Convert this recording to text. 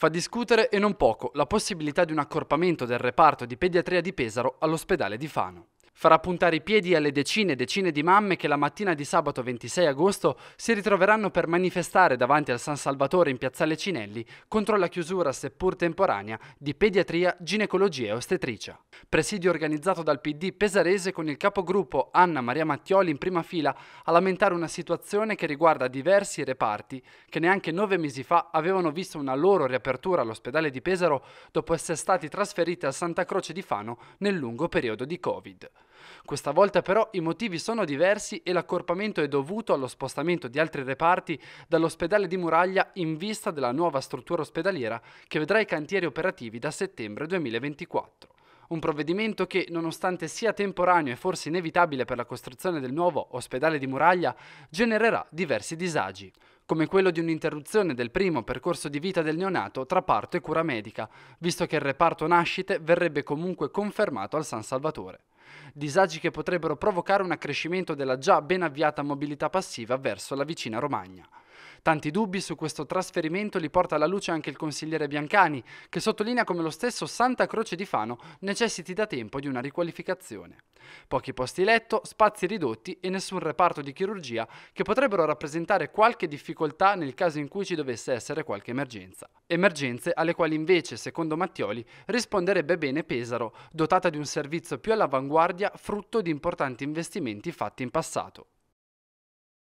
Fa discutere e non poco la possibilità di un accorpamento del reparto di pediatria di Pesaro all'ospedale di Fano farà puntare i piedi alle decine e decine di mamme che la mattina di sabato 26 agosto si ritroveranno per manifestare davanti al San Salvatore in Piazzale Cinelli contro la chiusura, seppur temporanea, di pediatria, ginecologia e ostetricia. Presidio organizzato dal PD pesarese con il capogruppo Anna Maria Mattioli in prima fila a lamentare una situazione che riguarda diversi reparti che neanche nove mesi fa avevano visto una loro riapertura all'ospedale di Pesaro dopo essere stati trasferiti a Santa Croce di Fano nel lungo periodo di Covid. Questa volta però i motivi sono diversi e l'accorpamento è dovuto allo spostamento di altri reparti dall'ospedale di Muraglia in vista della nuova struttura ospedaliera che vedrà i cantieri operativi da settembre 2024. Un provvedimento che, nonostante sia temporaneo e forse inevitabile per la costruzione del nuovo ospedale di Muraglia, genererà diversi disagi, come quello di un'interruzione del primo percorso di vita del neonato tra parto e cura medica, visto che il reparto nascite verrebbe comunque confermato al San Salvatore disagi che potrebbero provocare un accrescimento della già ben avviata mobilità passiva verso la vicina Romagna. Tanti dubbi su questo trasferimento li porta alla luce anche il consigliere Biancani, che sottolinea come lo stesso Santa Croce di Fano necessiti da tempo di una riqualificazione. Pochi posti letto, spazi ridotti e nessun reparto di chirurgia che potrebbero rappresentare qualche difficoltà nel caso in cui ci dovesse essere qualche emergenza. Emergenze alle quali invece, secondo Mattioli, risponderebbe bene Pesaro, dotata di un servizio più all'avanguardia frutto di importanti investimenti fatti in passato.